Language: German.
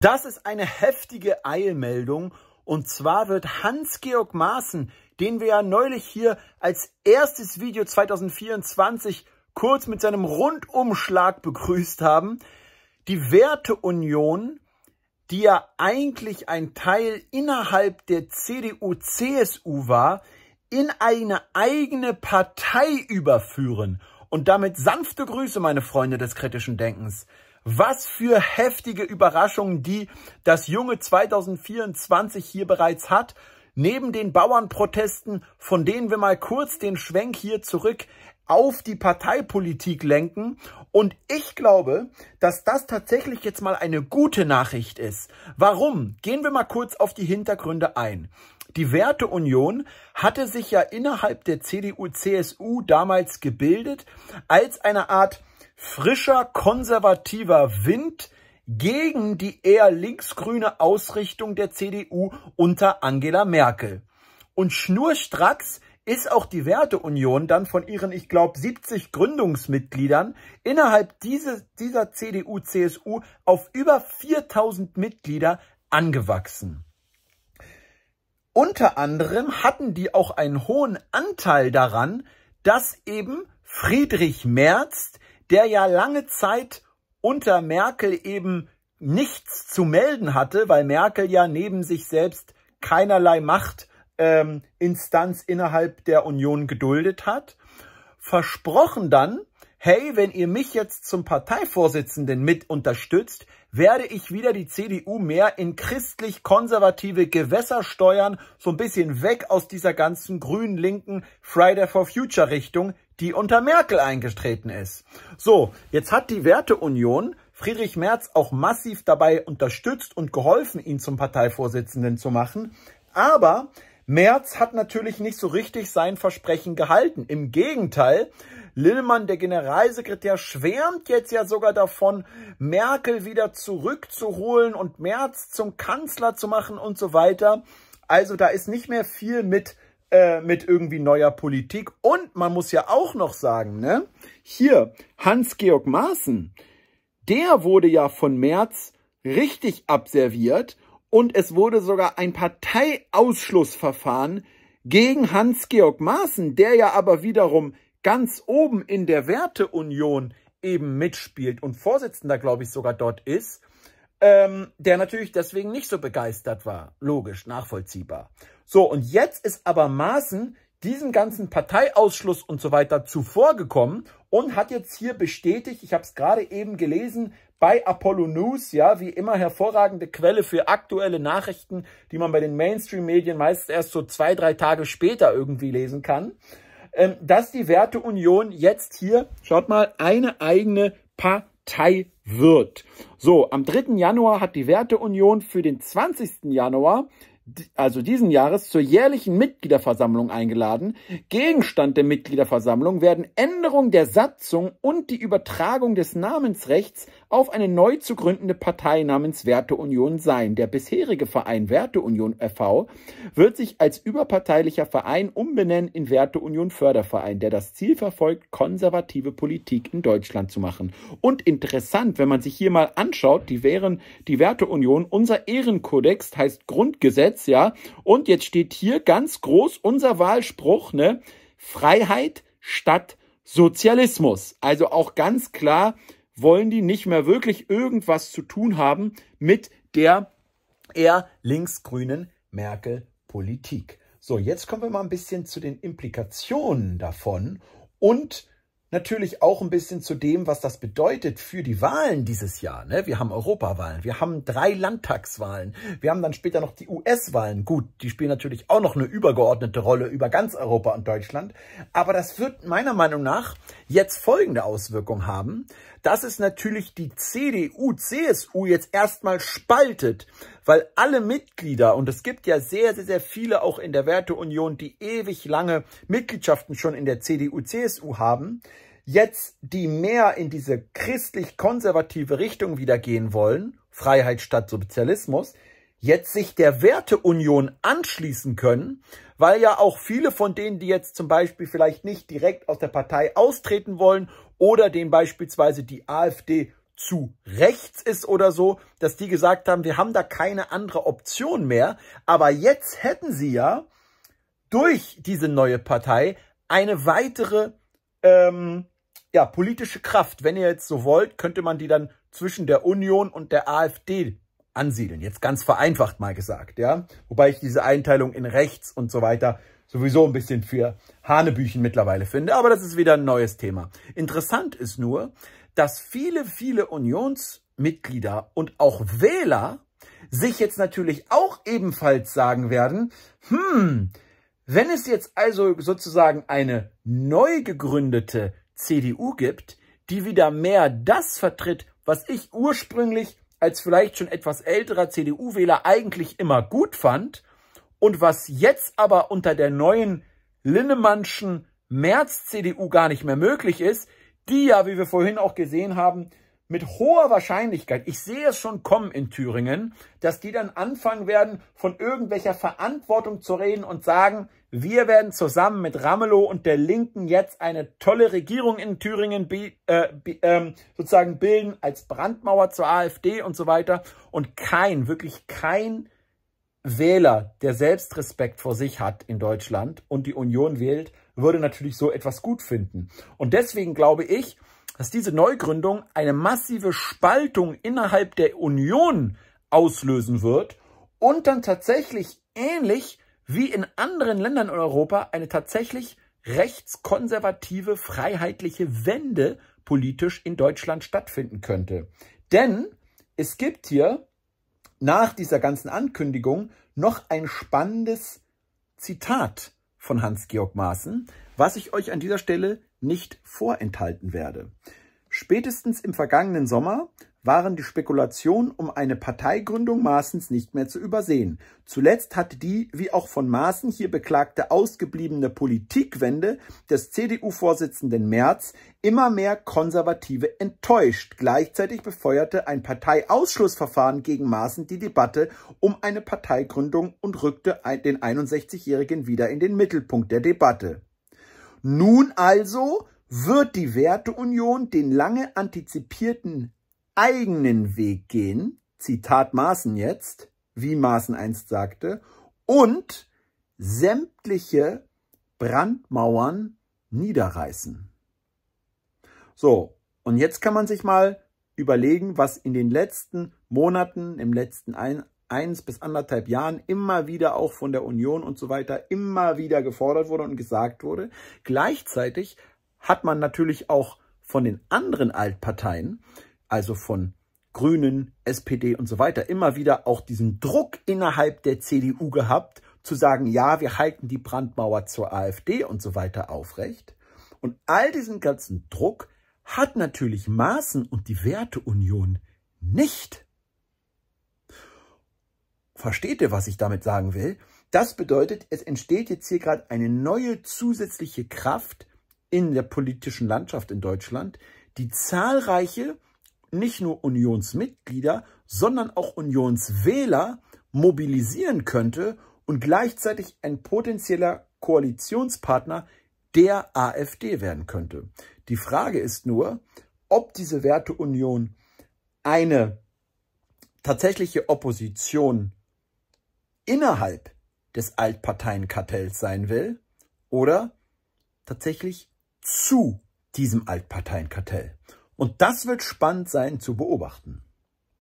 Das ist eine heftige Eilmeldung und zwar wird Hans-Georg Maaßen, den wir ja neulich hier als erstes Video 2024 kurz mit seinem Rundumschlag begrüßt haben, die Werteunion, die ja eigentlich ein Teil innerhalb der CDU-CSU war, in eine eigene Partei überführen. Und damit sanfte Grüße, meine Freunde des kritischen Denkens. Was für heftige Überraschungen, die das junge 2024 hier bereits hat. Neben den Bauernprotesten, von denen wir mal kurz den Schwenk hier zurück auf die Parteipolitik lenken. Und ich glaube, dass das tatsächlich jetzt mal eine gute Nachricht ist. Warum? Gehen wir mal kurz auf die Hintergründe ein. Die Werteunion hatte sich ja innerhalb der CDU-CSU damals gebildet als eine Art frischer konservativer Wind gegen die eher linksgrüne Ausrichtung der CDU unter Angela Merkel. Und schnurstracks ist auch die Werteunion dann von ihren, ich glaube, 70 Gründungsmitgliedern innerhalb dieses, dieser CDU-CSU auf über 4000 Mitglieder angewachsen. Unter anderem hatten die auch einen hohen Anteil daran, dass eben Friedrich Merz der ja lange Zeit unter Merkel eben nichts zu melden hatte, weil Merkel ja neben sich selbst keinerlei Machtinstanz ähm, innerhalb der Union geduldet hat, versprochen dann, hey, wenn ihr mich jetzt zum Parteivorsitzenden mit unterstützt, werde ich wieder die CDU mehr in christlich-konservative Gewässer steuern, so ein bisschen weg aus dieser ganzen grün-linken Friday for Future Richtung die unter Merkel eingetreten ist. So, jetzt hat die Werteunion Friedrich Merz auch massiv dabei unterstützt und geholfen, ihn zum Parteivorsitzenden zu machen. Aber Merz hat natürlich nicht so richtig sein Versprechen gehalten. Im Gegenteil, Lillmann, der Generalsekretär, schwärmt jetzt ja sogar davon, Merkel wieder zurückzuholen und Merz zum Kanzler zu machen und so weiter. Also da ist nicht mehr viel mit äh, mit irgendwie neuer Politik. Und man muss ja auch noch sagen, ne? Hier, Hans-Georg Maaßen, der wurde ja von März richtig abserviert und es wurde sogar ein Parteiausschlussverfahren gegen Hans-Georg Maaßen, der ja aber wiederum ganz oben in der Werteunion eben mitspielt und Vorsitzender, glaube ich, sogar dort ist ähm, der natürlich deswegen nicht so begeistert war. Logisch, nachvollziehbar. So, und jetzt ist aber Maaßen diesem ganzen Parteiausschluss und so weiter zuvorgekommen und hat jetzt hier bestätigt, ich habe es gerade eben gelesen, bei Apollo News, ja, wie immer hervorragende Quelle für aktuelle Nachrichten, die man bei den Mainstream-Medien meist erst so zwei, drei Tage später irgendwie lesen kann, ähm, dass die Werteunion jetzt hier, schaut mal, eine eigene Partei Partei wird. So, am 3. Januar hat die Werteunion für den 20. Januar also diesen Jahres, zur jährlichen Mitgliederversammlung eingeladen. Gegenstand der Mitgliederversammlung werden Änderung der Satzung und die Übertragung des Namensrechts auf eine neu zu gründende Partei namens Werteunion sein. Der bisherige Verein Werteunion e.V. wird sich als überparteilicher Verein umbenennen in Werteunion Förderverein, der das Ziel verfolgt, konservative Politik in Deutschland zu machen. Und interessant, wenn man sich hier mal anschaut, die wären die Werteunion, unser Ehrenkodex heißt Grundgesetz, ja, und jetzt steht hier ganz groß unser Wahlspruch, ne? Freiheit statt Sozialismus. Also auch ganz klar wollen die nicht mehr wirklich irgendwas zu tun haben mit der eher linksgrünen Merkel-Politik. So, jetzt kommen wir mal ein bisschen zu den Implikationen davon und natürlich auch ein bisschen zu dem, was das bedeutet für die Wahlen dieses Jahr. Ne? Wir haben Europawahlen, wir haben drei Landtagswahlen, wir haben dann später noch die US-Wahlen. Gut, die spielen natürlich auch noch eine übergeordnete Rolle über ganz Europa und Deutschland. Aber das wird meiner Meinung nach jetzt folgende Auswirkung haben, dass es natürlich die CDU, CSU jetzt erstmal spaltet, weil alle Mitglieder, und es gibt ja sehr, sehr, sehr viele auch in der Werteunion, die ewig lange Mitgliedschaften schon in der CDU, CSU haben, jetzt die mehr in diese christlich-konservative Richtung wieder gehen wollen, Freiheit statt Sozialismus, jetzt sich der Werteunion anschließen können, weil ja auch viele von denen, die jetzt zum Beispiel vielleicht nicht direkt aus der Partei austreten wollen oder dem beispielsweise die AfD zu rechts ist oder so, dass die gesagt haben, wir haben da keine andere Option mehr. Aber jetzt hätten sie ja durch diese neue Partei eine weitere ähm, ja, politische Kraft. Wenn ihr jetzt so wollt, könnte man die dann zwischen der Union und der AfD ansiedeln. Jetzt ganz vereinfacht mal gesagt, ja. Wobei ich diese Einteilung in rechts und so weiter sowieso ein bisschen für Hanebüchen mittlerweile finde. Aber das ist wieder ein neues Thema. Interessant ist nur, dass viele, viele Unionsmitglieder und auch Wähler sich jetzt natürlich auch ebenfalls sagen werden, hm, wenn es jetzt also sozusagen eine neu gegründete CDU gibt, die wieder mehr das vertritt, was ich ursprünglich als vielleicht schon etwas älterer CDU-Wähler eigentlich immer gut fand, und was jetzt aber unter der neuen Linnemannschen März-CDU gar nicht mehr möglich ist, die ja, wie wir vorhin auch gesehen haben, mit hoher Wahrscheinlichkeit, ich sehe es schon kommen in Thüringen, dass die dann anfangen werden, von irgendwelcher Verantwortung zu reden und sagen, wir werden zusammen mit Ramelow und der Linken jetzt eine tolle Regierung in Thüringen äh, ähm, sozusagen bilden als Brandmauer zur AfD und so weiter. Und kein, wirklich kein Wähler, der Selbstrespekt vor sich hat in Deutschland und die Union wählt, würde natürlich so etwas gut finden. Und deswegen glaube ich, dass diese Neugründung eine massive Spaltung innerhalb der Union auslösen wird und dann tatsächlich ähnlich wie in anderen Ländern in Europa eine tatsächlich rechtskonservative, freiheitliche Wende politisch in Deutschland stattfinden könnte. Denn es gibt hier nach dieser ganzen Ankündigung noch ein spannendes Zitat von Hans-Georg Maaßen, was ich euch an dieser Stelle nicht vorenthalten werde. Spätestens im vergangenen Sommer waren die Spekulationen um eine Parteigründung Maaßens nicht mehr zu übersehen. Zuletzt hat die, wie auch von Maaßen hier beklagte, ausgebliebene Politikwende des CDU-Vorsitzenden Merz immer mehr Konservative enttäuscht. Gleichzeitig befeuerte ein Parteiausschlussverfahren gegen Maaßen die Debatte um eine Parteigründung und rückte den 61-Jährigen wieder in den Mittelpunkt der Debatte. Nun also wird die Werteunion den lange antizipierten eigenen Weg gehen, Zitat Maaßen jetzt, wie Maaßen einst sagte, und sämtliche Brandmauern niederreißen. So, und jetzt kann man sich mal überlegen, was in den letzten Monaten, im letzten ein, eins bis anderthalb Jahren immer wieder auch von der Union und so weiter immer wieder gefordert wurde und gesagt wurde. Gleichzeitig hat man natürlich auch von den anderen Altparteien also von Grünen, SPD und so weiter, immer wieder auch diesen Druck innerhalb der CDU gehabt, zu sagen, ja, wir halten die Brandmauer zur AfD und so weiter aufrecht. Und all diesen ganzen Druck hat natürlich Maßen und die Werteunion nicht. Versteht ihr, was ich damit sagen will? Das bedeutet, es entsteht jetzt hier gerade eine neue zusätzliche Kraft in der politischen Landschaft in Deutschland, die zahlreiche nicht nur Unionsmitglieder, sondern auch Unionswähler mobilisieren könnte und gleichzeitig ein potenzieller Koalitionspartner der AfD werden könnte. Die Frage ist nur, ob diese Werteunion eine tatsächliche Opposition innerhalb des Altparteienkartells sein will oder tatsächlich zu diesem Altparteienkartell. Und das wird spannend sein zu beobachten.